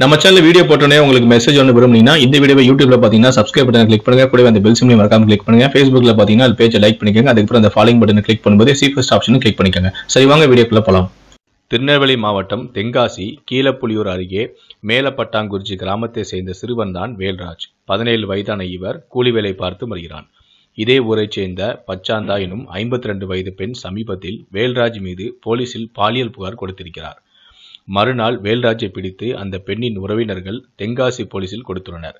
நம்ம channel video போட்டோன்னே உங்களுக்கு மெசேஜ் ஒன்று விரும்புனீங்கன்னா இந்த வீடியோ யூடியூப்ல பார்த்தீங்கன்னா சப்ஸ்கிரைப் பட்டன் கிளிக் பண்ணுங்க கூட அந்த பெல் சிம்லையும் மறக்காம கிளிக் பண்ணுங்க ஃபேஸ்புக்ல பார்த்தீங்கன்னா அது பேஜை லைக் பண்ணிக்கோங்க அதுக்கப்புறம் அந்த ஃபாலோயிங் பட்டன் கிளிக் பண்ணும்போது சீஃபஸ்ட் ஆப்ஷனும் கிளிக் பண்ணிக்கோங்க சரி வாங்க வீடியோக்குள்ள போகலாம் திருநெல்வேலி மாவட்டம் தென்காசி கீழப்புலியூர் அருகே மேலப்பட்டாங்குறிச்சி கிராமத்தை சேர்ந்த சிறுவன் தான் வேல்ராஜ் பதினேழு வயதான இவர் கூலி வேலை பார்த்து வருகிறான் இதே ஊரைச் சேர்ந்த பச்சாந்தா எனும் ஐம்பத்தி ரெண்டு வயது பெண் சமீபத்தில் வேல்ராஜ் மீது போலீசில் பாலியல் புகார் கொடுத்திருக்கிறார் மறுநாள் வேல்ராஜை பிடித்து அந்த பெண்ணின் உறவினர்கள் தென்காசி போலீஸில் கொடுத்துள்ளனர்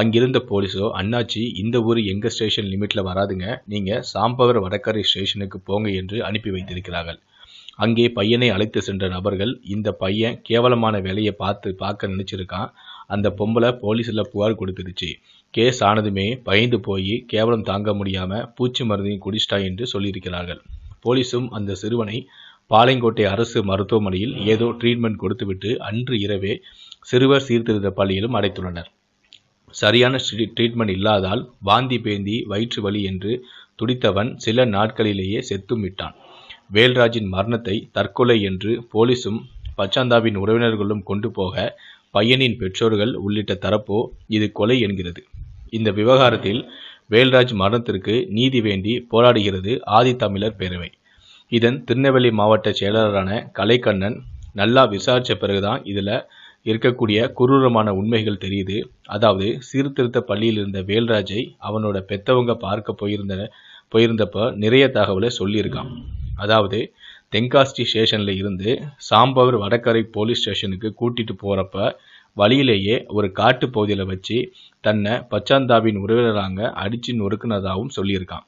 அங்கிருந்த போலீஸோ அண்ணாச்சி இந்த ஊர் எங்க ஸ்டேஷன் லிமிட்ல வராதுங்க நீங்க சாம்பவர் வடக்கரை ஸ்டேஷனுக்கு போங்க என்று அனுப்பி வைத்திருக்கிறார்கள் அங்கே பையனை அழைத்து சென்ற நபர்கள் இந்த பையன் கேவலமான வேலையை பார்த்து பார்க்க நினைச்சிருக்கான் அந்த பொம்பளை போலீஸில் புகார் கொடுத்துருச்சு கேஸ் ஆனதுமே பயந்து போய் கேவலம் தாங்க முடியாமல் பூச்சி மருந்தையும் குடிச்சிட்டா என்று சொல்லியிருக்கிறார்கள் போலீஸும் அந்த சிறுவனை பாளையங்கோட்டை அரசு மருத்துவமனையில் ஏதோ ட்ரீட்மெண்ட் கொடுத்துவிட்டு அன்று இரவே சிறுவர் சீர்திருத்த பள்ளியிலும் அடைத்துள்ளனர் சரியான ட்ரீட்மெண்ட் இல்லாதால் வாந்தி பேந்தி வயிற்று வலி என்று துடித்தவன் சில நாட்களிலேயே செத்தும் விட்டான் வேல்ராஜின் மரணத்தை தற்கொலை என்று போலீஸும் பச்சாந்தாவின் உறவினர்களும் கொண்டு போக பையனின் பெற்றோர்கள் உள்ளிட்ட தரப்போ இது கொலை என்கிறது இந்த விவகாரத்தில் வேல்ராஜ் மரணத்திற்கு நீதி வேண்டி போராடுகிறது ஆதித்தமிழர் பேரவை இதன் திருநெல்வேலி மாவட்ட செயலாளரான கலைக்கண்ணன் நல்லா விசாரித்த பிறகுதான் இதில் இருக்கக்கூடிய குரூரமான உண்மைகள் தெரியுது அதாவது சீர்திருத்த பள்ளியில் இருந்த வேல்ராஜை அவனோட பெத்தவங்க பார்க்க போயிருந்த போயிருந்தப்போ நிறைய தகவலை சொல்லியிருக்கான் அதாவது தென்காசி ஸ்டேஷனில் இருந்து சாம்பவர் வடகரை போலீஸ் ஸ்டேஷனுக்கு கூட்டிகிட்டு போகிறப்ப வழியிலேயே ஒரு காட்டு பகுதியில் வச்சு தன்னை பச்சாந்தாவின் உறவினராங்க அடிச்சு நொறுக்குனதாகவும் சொல்லியிருக்கான்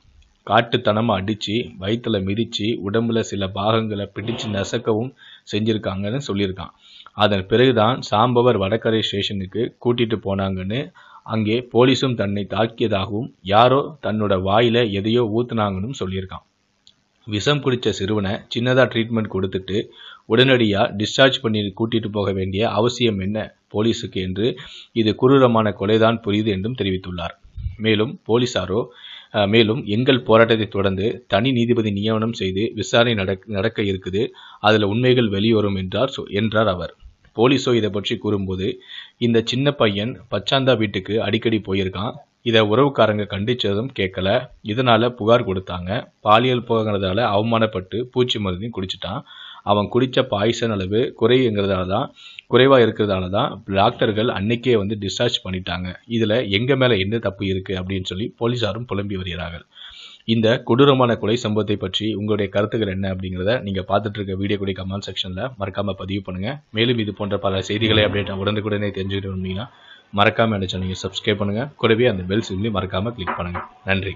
காட்டுத்தனமாக அடித்து வயிற்றுல மிதித்து உடம்புல சில பாகங்களை பிடிச்சு நசக்கவும் செஞ்சுருக்காங்கன்னு சொல்லியிருக்கான் அதன் பிறகுதான் சாம்பவர் வடகரை ஸ்டேஷனுக்கு கூட்டிகிட்டு போனாங்கன்னு அங்கே போலீஸும் தன்னை தாக்கியதாகவும் யாரோ தன்னோட வாயில எதையோ ஊத்துனாங்கன்னு சொல்லியிருக்கான் விஷம் குடித்த சிறுவனை சின்னதாக ட்ரீட்மெண்ட் கொடுத்துட்டு உடனடியாக டிஸ்சார்ஜ் பண்ணி கூட்டிகிட்டு போக வேண்டிய அவசியம் என்ன போலீஸுக்கு என்று இது குரூரமான கொலைதான் புரியுது என்றும் தெரிவித்துள்ளார் மேலும் போலீசாரோ மேலும் எங்கள் போராட்டத்தை தொடர்ந்து தனி நீதிபதி நியமனம் செய்து விசாரணை நடக்க இருக்குது அதில் உண்மைகள் வெளிவரும் என்றார் என்றார் அவர் போலீஸோ இதை பற்றி கூறும்போது இந்த சின்ன பையன் பச்சாந்தா வீட்டுக்கு அடிக்கடி போயிருக்கான் இதை உறவுக்காரங்க கண்டிச்சதும் கேட்கல இதனால புகார் கொடுத்தாங்க பாலியல் போகிறதால அவமானப்பட்டு பூச்சி மருந்தையும் குடிச்சிட்டான் அவன் குடித்த பாய்சன் அளவு குறைங்கிறதால தான் குறைவாக இருக்கிறதால தான் டாக்டர்கள் அன்னைக்கே வந்து டிஸ்சார்ஜ் பண்ணிட்டாங்க இதில் எங்கள் மேலே என்ன தப்பு இருக்குது அப்படின்னு சொல்லி போலீஸாரும் புலம்பி வருகிறார்கள் இந்த கொடூரமான கொலை சம்பவத்தை பற்றி உங்களுடைய கருத்துக்கள் என்ன அப்படிங்கிறத நீங்கள் பார்த்துட்டு இருக்க வீடியோ கூட கமெண்ட் செக்ஷனில் மறக்காமல் பதிவு பண்ணுங்கள் மேலும் இது போன்ற பல செய்திகளை அப்படின்ற உடனுக்குடனே தெரிஞ்சுக்கிட்டு வந்தீங்கன்னா மறக்காமல் என்ன சொன்னீங்க சப்ஸ்கிரைப் பண்ணுங்கள் கூடவே அந்த பெல் சிம்லையும் மறக்காமல் கிளிக் பண்ணுங்கள் நன்றி